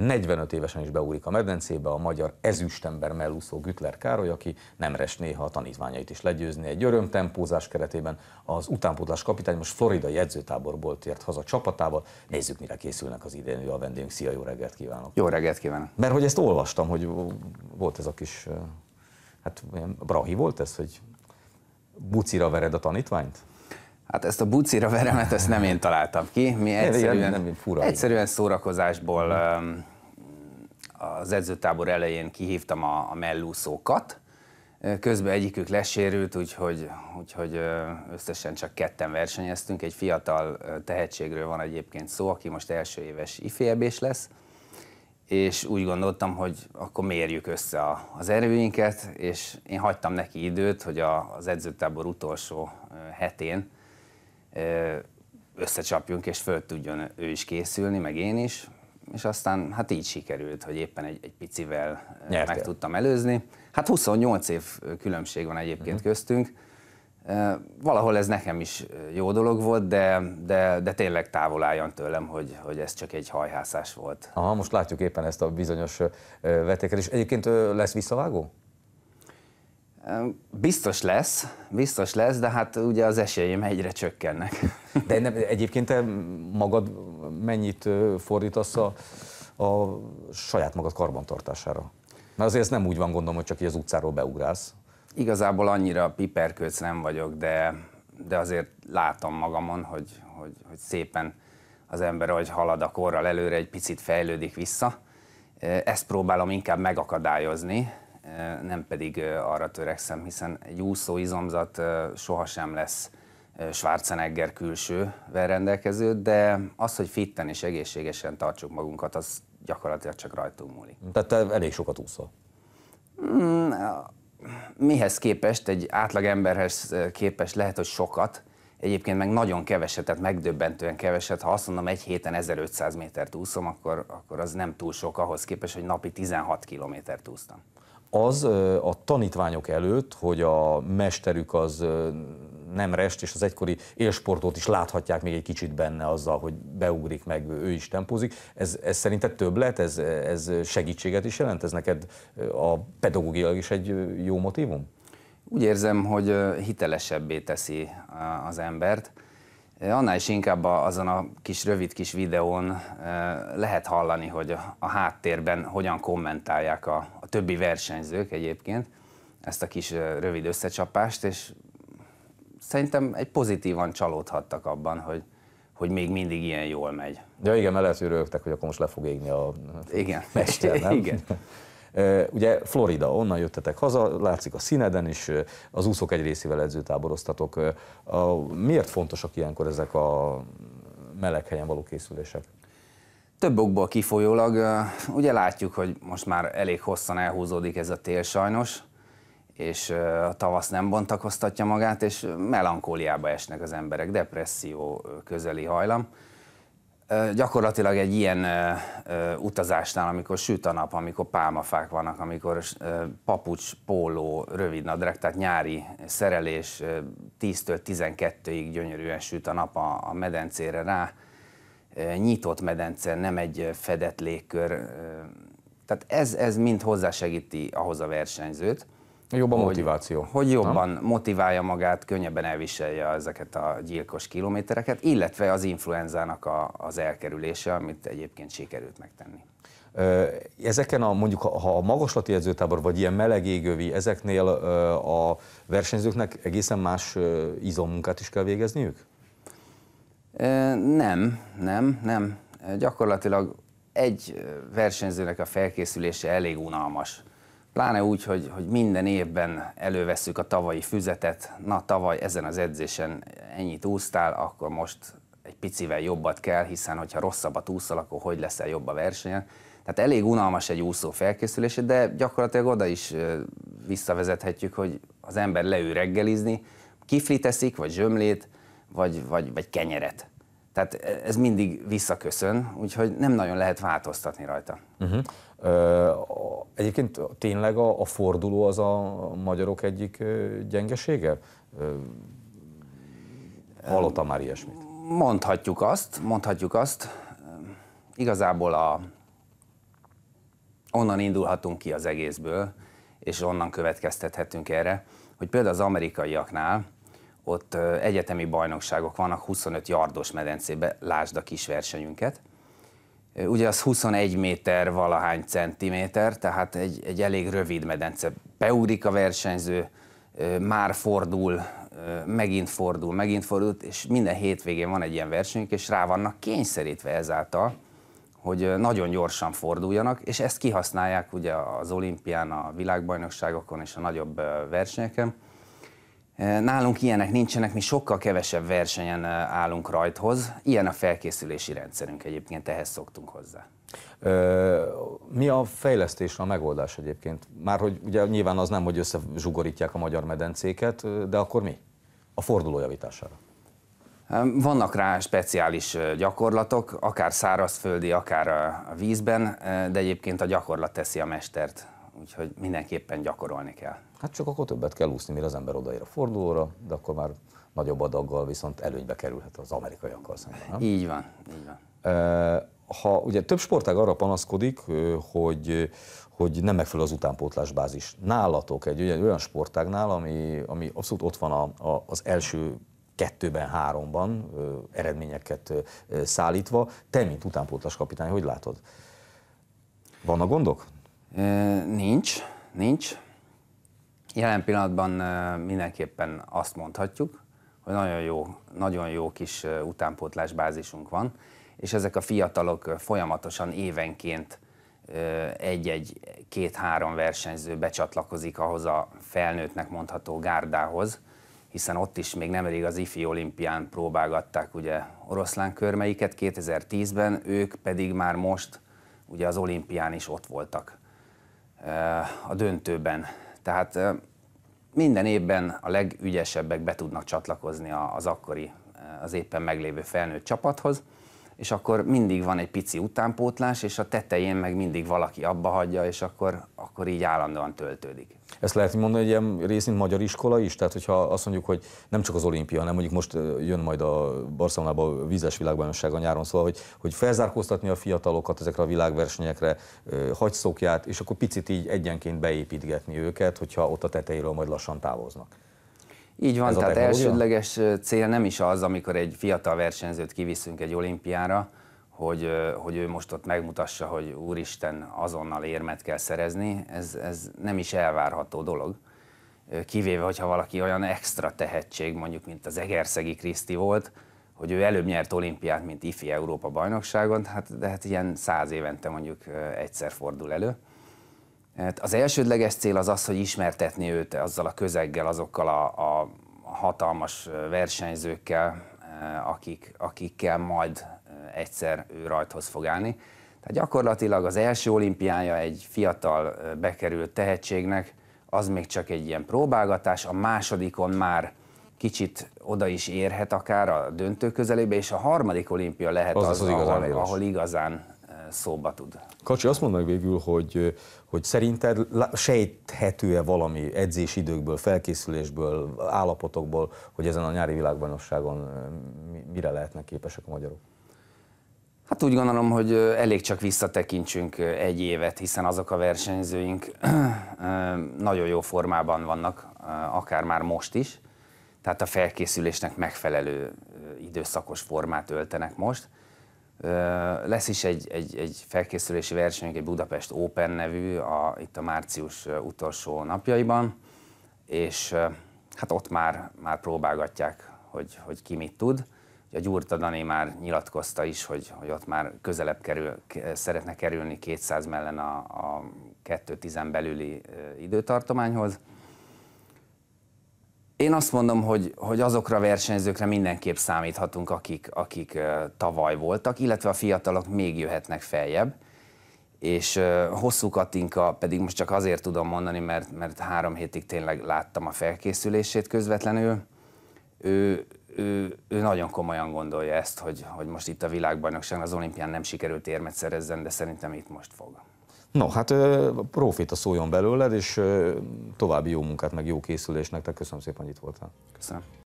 45 évesen is beúlik a medencébe a magyar ezüstember mellúszó Gütler Károly, aki nem res néha a tanítványait is legyőzni. Egy örömtempózás keretében az utánpótlás kapitány most floridai edzőtáborból tért haza csapatával. Nézzük, mire készülnek az idén a vendégünk. Szia, jó reggelt kívánok! Jó reggelt kívánok! Mert hogy ezt olvastam, hogy volt ez a kis, hát brahi volt ez, hogy bucira vered a tanítványt? Hát ezt a bucira veremet, ezt nem én találtam ki. Mi egyszerűen, nem, nem fura, egyszerűen szórakozásból uh-huh az edzőtábor elején kihívtam a, a mellúszókat, Közben egyikük lesérült, úgyhogy, úgyhogy összesen csak ketten versenyeztünk. Egy fiatal tehetségről van egyébként szó, aki most első éves ifjébés lesz, és úgy gondoltam, hogy akkor mérjük össze a, az erőinket, és én hagytam neki időt, hogy a, az edzőtábor utolsó hetén összecsapjunk, és föl tudjon ő is készülni, meg én is és aztán hát így sikerült, hogy éppen egy, egy picivel eh, Nyertél. meg tudtam előzni. Hát 28 év eh, különbség van egyébként uh-huh. köztünk. Eh, valahol ez nekem is jó dolog volt, de, de, de tényleg távol álljon tőlem, hogy, hogy ez csak egy hajhászás volt. Aha, most látjuk éppen ezt a bizonyos vetékelést. Egyébként lesz visszavágó? Biztos lesz, biztos lesz, de hát ugye az esélyem egyre csökkennek. De nem, egyébként te magad mennyit fordítasz a, a saját magad karbantartására? Mert azért ez nem úgy van, gondolom, hogy csak így az utcáról beugrálsz. Igazából annyira piperkőc nem vagyok, de, de azért látom magamon, hogy, hogy, hogy szépen az ember, ahogy halad a korral előre, egy picit fejlődik vissza. Ezt próbálom inkább megakadályozni, nem pedig arra törekszem, hiszen egy úszó izomzat sohasem lesz Schwarzenegger külsővel rendelkező, de az, hogy fitten és egészségesen tartsuk magunkat, az gyakorlatilag csak rajtunk múlik. Tehát te elég sokat úszol. Mm, mihez képest, egy átlag emberhez képest lehet, hogy sokat, egyébként meg nagyon keveset, tehát megdöbbentően keveset. Ha azt mondom, egy héten 1500 métert úszom, akkor, akkor az nem túl sok ahhoz képest, hogy napi 16 kilométert úsztam. Az a tanítványok előtt, hogy a mesterük az nem rest, és az egykori élsportot is láthatják még egy kicsit benne azzal, hogy beugrik meg, ő is tempózik. Ez, ez szerinted több lett? Ez, ez segítséget is jelent? Ez neked a pedagógiailag is egy jó motivum? Úgy érzem, hogy hitelesebbé teszi az embert. Annál is inkább azon a kis rövid kis videón lehet hallani, hogy a háttérben hogyan kommentálják a, a többi versenyzők egyébként ezt a kis rövid összecsapást, és szerintem egy pozitívan csalódhattak abban, hogy, hogy még mindig ilyen jól megy. Ja igen, mert lehet, hogy rögtek, hogy akkor most le fog égni a igen. mester, nem? igen. Ugye Florida, onnan jöttetek haza, látszik a színeden is, az úszók egy részével edzőtáboroztatok. A, miért fontosak ilyenkor ezek a meleg helyen való készülések? Több okból kifolyólag, ugye látjuk, hogy most már elég hosszan elhúzódik ez a tél sajnos, és a tavasz nem bontakoztatja magát, és melankóliába esnek az emberek, depresszió közeli hajlam. Gyakorlatilag egy ilyen utazásnál, amikor süt a nap, amikor pálmafák vannak, amikor papucs, póló, rövidnadrág, tehát nyári szerelés, 10-től 12-ig gyönyörűen süt a nap a, a medencére rá, nyitott medence, nem egy fedett légkör, tehát ez, ez mind hozzásegíti ahhoz a versenyzőt, Jobb a motiváció. Hogy, hogy jobban nem? motiválja magát, könnyebben elviselje ezeket a gyilkos kilométereket, illetve az influenzának a, az elkerülése, amit egyébként sikerült megtenni. Ezeken a mondjuk, ha a magaslati edzőtábor, vagy ilyen meleg égővi, ezeknél a versenyzőknek egészen más izommunkát is kell végezniük? Nem, nem, nem. Gyakorlatilag egy versenyzőnek a felkészülése elég unalmas Pláne úgy, hogy, hogy minden évben elővesszük a tavalyi füzetet, na tavaly ezen az edzésen ennyit úsztál, akkor most egy picivel jobbat kell, hiszen hogyha rosszabbat úszol, akkor hogy leszel jobb a versenyen. Tehát elég unalmas egy úszó felkészülése, de gyakorlatilag oda is visszavezethetjük, hogy az ember leül reggelizni, kifliteszik, vagy zsömlét, vagy, vagy, vagy kenyeret. Tehát e, ez mindig visszaköszön, úgyhogy nem nagyon lehet változtatni rajta. Uh-huh. Ö, egyébként tényleg a, a forduló az a magyarok egyik gyengesége? hallottam már ilyesmit. Mondhatjuk azt, mondhatjuk azt. Igazából a, onnan indulhatunk ki az egészből, és onnan következtethetünk erre, hogy például az amerikaiaknál ott egyetemi bajnokságok vannak 25 yardos medencébe, lásd a kis versenyünket. Ugye az 21 méter valahány centiméter, tehát egy, egy elég rövid medence. Beúrik a versenyző, már fordul, megint fordul, megint fordul, és minden hétvégén van egy ilyen versenyünk, és rá vannak kényszerítve ezáltal, hogy nagyon gyorsan forduljanak, és ezt kihasználják ugye az olimpián, a világbajnokságokon és a nagyobb versenyeken, Nálunk ilyenek nincsenek, mi sokkal kevesebb versenyen állunk rajthoz. Ilyen a felkészülési rendszerünk egyébként, ehhez szoktunk hozzá. Mi a fejlesztés, a megoldás egyébként? Már hogy ugye nyilván az nem, hogy összezsugorítják a magyar medencéket, de akkor mi? A fordulójavítására. Vannak rá speciális gyakorlatok, akár szárazföldi, akár a vízben, de egyébként a gyakorlat teszi a mestert úgyhogy mindenképpen gyakorolni kell. Hát csak akkor többet kell úszni, mire az ember odaér a fordulóra, de akkor már nagyobb adaggal viszont előnybe kerülhet az amerikaiakkal szemben. Nem? Így van, így van. Ha ugye több sportág arra panaszkodik, hogy, hogy nem megfelelő az utánpótlás bázis. Nálatok egy, egy olyan sportágnál, ami, ami abszolút ott van a, a, az első kettőben, háromban ö, eredményeket ö, szállítva. Te, mint utánpótlás kapitány, hogy látod? Vannak gondok? Nincs, nincs. Jelen pillanatban mindenképpen azt mondhatjuk, hogy nagyon jó, nagyon jó kis utánpótlás bázisunk van, és ezek a fiatalok folyamatosan évenként egy-egy, két-három versenyző becsatlakozik ahhoz a felnőttnek mondható gárdához, hiszen ott is még nemrég az IFI olimpián próbálgatták ugye oroszlán körmeiket 2010-ben, ők pedig már most ugye az olimpián is ott voltak. Eh, a döntőben. Tehát eh, minden évben a legügyesebbek be tudnak csatlakozni az akkori, eh, az éppen meglévő felnőtt csapathoz, és akkor mindig van egy pici utánpótlás, és a tetején meg mindig valaki abba hagyja, és akkor, akkor így állandóan töltődik. Ezt lehet mondani, egy ilyen részint magyar iskola is? Tehát, hogyha azt mondjuk, hogy nem csak az olimpia, hanem mondjuk most jön majd a Barcelonába a vízes világbajnokság a nyáron, szóval, hogy, hogy felzárkóztatni a fiatalokat ezekre a világversenyekre, hagyszokját, és akkor picit így egyenként beépítgetni őket, hogyha ott a tetejéről majd lassan távoznak. Így van, tehát elsődleges cél nem is az, amikor egy fiatal versenyzőt kiviszünk egy olimpiára, hogy, hogy ő most ott megmutassa, hogy úristen, azonnal érmet kell szerezni, ez, ez nem is elvárható dolog. Kivéve, hogyha valaki olyan extra tehetség, mondjuk, mint az Egerszegi Kriszti volt, hogy ő előbb nyert olimpiát, mint IFI Európa bajnokságon, hát, de hát ilyen száz évente mondjuk egyszer fordul elő. Hát az elsődleges cél az az, hogy ismertetni őt azzal a közeggel, azokkal a, a hatalmas versenyzőkkel, akik, akikkel majd egyszer ő rajthoz fog állni. Tehát gyakorlatilag az első olimpiája egy fiatal bekerült tehetségnek, az még csak egy ilyen próbálgatás, a másodikon már kicsit oda is érhet akár a döntő közelébe, és a harmadik olimpia lehet az, az, az, az ahol, ahol igazán szóba tud. Kacsi, azt mondd meg végül, hogy, hogy szerinted sejthető-e valami edzésidőkből, felkészülésből, állapotokból, hogy ezen a nyári világbajnokságon mire lehetnek képesek a magyarok? Hát úgy gondolom, hogy elég csak visszatekintsünk egy évet, hiszen azok a versenyzőink nagyon jó formában vannak, akár már most is. Tehát a felkészülésnek megfelelő időszakos formát öltenek most. Lesz is egy, egy, egy felkészülési versenyünk, egy Budapest Open nevű, a, itt a március utolsó napjaiban, és hát ott már, már próbálgatják, hogy, hogy ki mit tud. A Gyurta Dani már nyilatkozta is, hogy, hogy ott már közelebb kerül, szeretne kerülni 200 mellen a, a 2-10 belüli időtartományhoz. Én azt mondom, hogy, hogy azokra a versenyzőkre mindenképp számíthatunk, akik, akik tavaly voltak, illetve a fiatalok még jöhetnek feljebb és hosszú Katinka pedig most csak azért tudom mondani, mert, mert három hétig tényleg láttam a felkészülését közvetlenül. Ő, ő, ő nagyon komolyan gondolja ezt, hogy, hogy most itt a világbajnokságon az olimpián nem sikerült érmet szerezzen, de szerintem itt most fog. No, hát a szóljon belőled, és további jó munkát, meg jó készülést Te Köszönöm szépen, hogy itt voltál. Köszönöm.